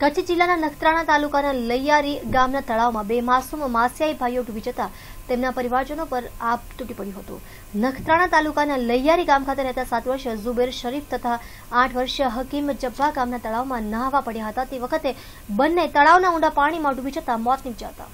કચ્છ જિલ્લાના નખત્રાણા તાલુકાના લૈયારી ગામના તળાવમાં બે માસૂમ માસિયાઈ ભાઈઓ ડૂબી જતા તેમના પરિવારજનો પર આપ તૂટી પડ્યું હતું નખત્રાણા તાલુકાના લૈયારી ગામ ખાતે રહેતા સાત વર્ષ ઝુબેર શરીફ તથા આઠ વર્ષીય હકીમ જબ્બા ગામના તળાવમાં નહાવા પડ્યા હતા તે વખતે બંને તળાવના ઊંડા પાણીમાં ડૂબી જતા મોત નીપજ્યા હતા